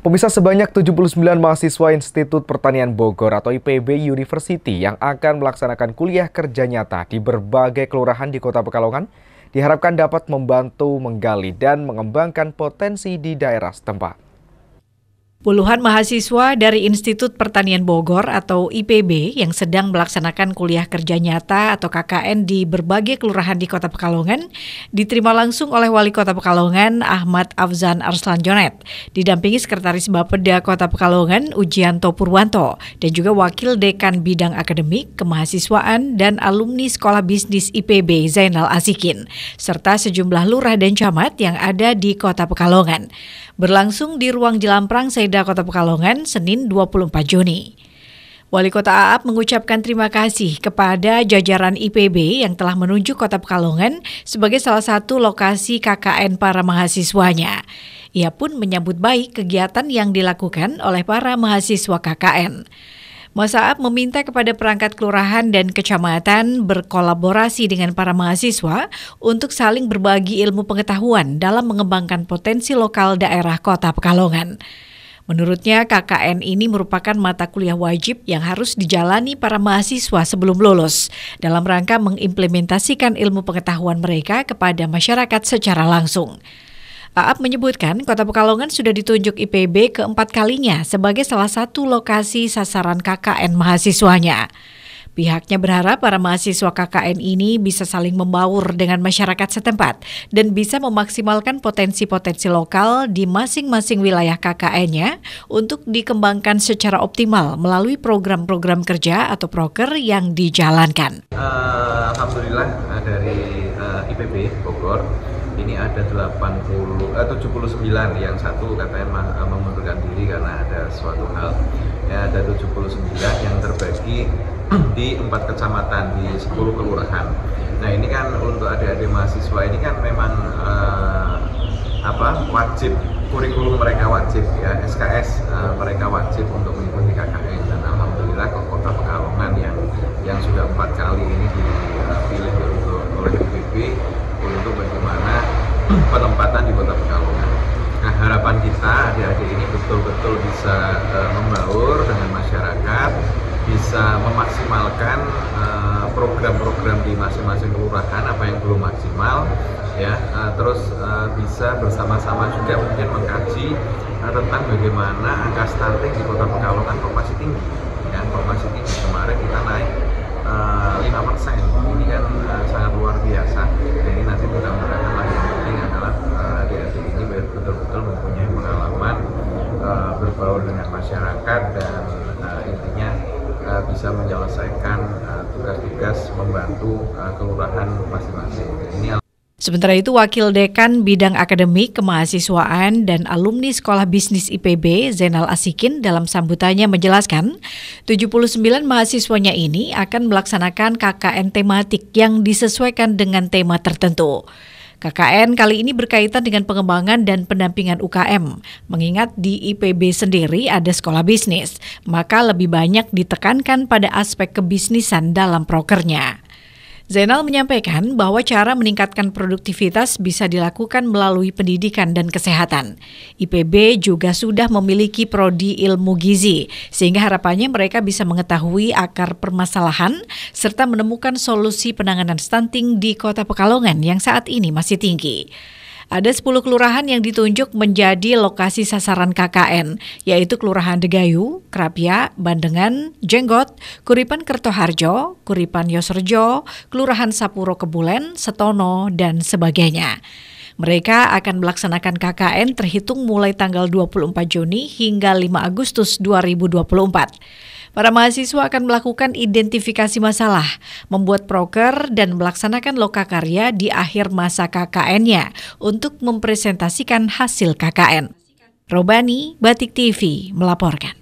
Pemirsa sebanyak 79 mahasiswa Institut Pertanian Bogor atau IPB University yang akan melaksanakan kuliah kerja nyata di berbagai kelurahan di Kota Pekalongan diharapkan dapat membantu menggali dan mengembangkan potensi di daerah setempat. Puluhan mahasiswa dari Institut Pertanian Bogor atau IPB yang sedang melaksanakan kuliah kerja nyata atau KKN di berbagai kelurahan di Kota Pekalongan diterima langsung oleh Wali Kota Pekalongan Ahmad Afzan Arslan Jonet didampingi Sekretaris Bapeda Kota Pekalongan Ujianto Purwanto dan juga Wakil Dekan Bidang Akademik Kemahasiswaan dan Alumni Sekolah Bisnis IPB Zainal Asikin serta sejumlah lurah dan camat yang ada di Kota Pekalongan. Berlangsung di ruang Jelamprang saya Polreda Kota Pekalongan Senin 24 Juni. Wali Kota Aap mengucapkan terima kasih kepada jajaran IPB yang telah menunjuk Kota Pekalongan sebagai salah satu lokasi KKN para mahasiswanya. Ia pun menyambut baik kegiatan yang dilakukan oleh para mahasiswa KKN. Mas Aap meminta kepada perangkat kelurahan dan kecamatan berkolaborasi dengan para mahasiswa untuk saling berbagi ilmu pengetahuan dalam mengembangkan potensi lokal daerah kota Pekalongan. Menurutnya KKN ini merupakan mata kuliah wajib yang harus dijalani para mahasiswa sebelum lulus dalam rangka mengimplementasikan ilmu pengetahuan mereka kepada masyarakat secara langsung. Aap menyebutkan Kota Pekalongan sudah ditunjuk IPB keempat kalinya sebagai salah satu lokasi sasaran KKN mahasiswanya. Pihaknya berharap para mahasiswa KKN ini bisa saling membaur dengan masyarakat setempat dan bisa memaksimalkan potensi-potensi lokal di masing-masing wilayah KKN-nya untuk dikembangkan secara optimal melalui program-program kerja atau proker yang dijalankan. Uh, Alhamdulillah eh, dari uh, eh, IPB Bogor ini ada 80 eh, 79 yang satu katanya mengundurkan diri karena ada suatu hal ya ada 79 yang terbagi di empat kecamatan di 10 kelurahan. Nah ini kan untuk adik-adik mahasiswa ini kan memang uh, apa wajib kurikulum mereka wajib ya SKS uh, eh, mereka wajib untuk mengikuti KKN dan alhamdulillah ke kota Pekalongan yang yang sudah empat kali ini dipilih eh, untuk oleh UPB untuk bagaimana penempatan di kota Pekalongan. Nah harapan kita adik-adik ini betul-betul bisa uh, membaur dengan masyarakat bisa memaksimalkan eh, program-program uh, di masing-masing kelurahan apa yang belum maksimal ya uh, terus uh, bisa bersama-sama juga mungkin mengkaji uh, tentang bagaimana angka stunting di kota Pekalongan kok masih tinggi ya kok masih tinggi kemarin kita naik lima uh, persen ini kan uh, sangat luar biasa jadi nah, nanti kita mudahan lagi yang penting adalah uh, di ini betul-betul mempunyai pengalaman uh, berbaur dengan masyarakat dan uh, intinya uh, bisa menyelesaikan eh, tugas-tugas uh, membantu uh, kelurahan masing-masing. Ini Sementara itu, Wakil Dekan Bidang Akademik Kemahasiswaan dan Alumni Sekolah Bisnis IPB, Zainal Asikin, dalam sambutannya menjelaskan, 79 mahasiswanya ini akan melaksanakan KKN tematik yang disesuaikan dengan tema tertentu. KKN kali ini berkaitan dengan pengembangan dan pendampingan UKM. Mengingat di IPB sendiri ada sekolah bisnis, maka lebih banyak ditekankan pada aspek kebisnisan dalam prokernya. Zainal menyampaikan bahwa cara meningkatkan produktivitas bisa dilakukan melalui pendidikan dan kesehatan. IPB juga sudah memiliki prodi ilmu gizi, sehingga harapannya mereka bisa mengetahui akar permasalahan serta menemukan solusi penanganan stunting di Kota Pekalongan yang saat ini masih tinggi. Ada 10 kelurahan yang ditunjuk menjadi lokasi sasaran KKN, yaitu Kelurahan Degayu, Krapia, Bandengan, Jenggot, Kuripan Kertoharjo, Kuripan Yosrejo, Kelurahan Sapuro Kebulen, Setono, dan sebagainya. Mereka akan melaksanakan KKN terhitung mulai tanggal 24 Juni hingga 5 Agustus 2024. Para mahasiswa akan melakukan identifikasi masalah, membuat proker, dan melaksanakan loka karya di akhir masa KKN-nya untuk mempresentasikan hasil KKN. Robani, Batik TV melaporkan.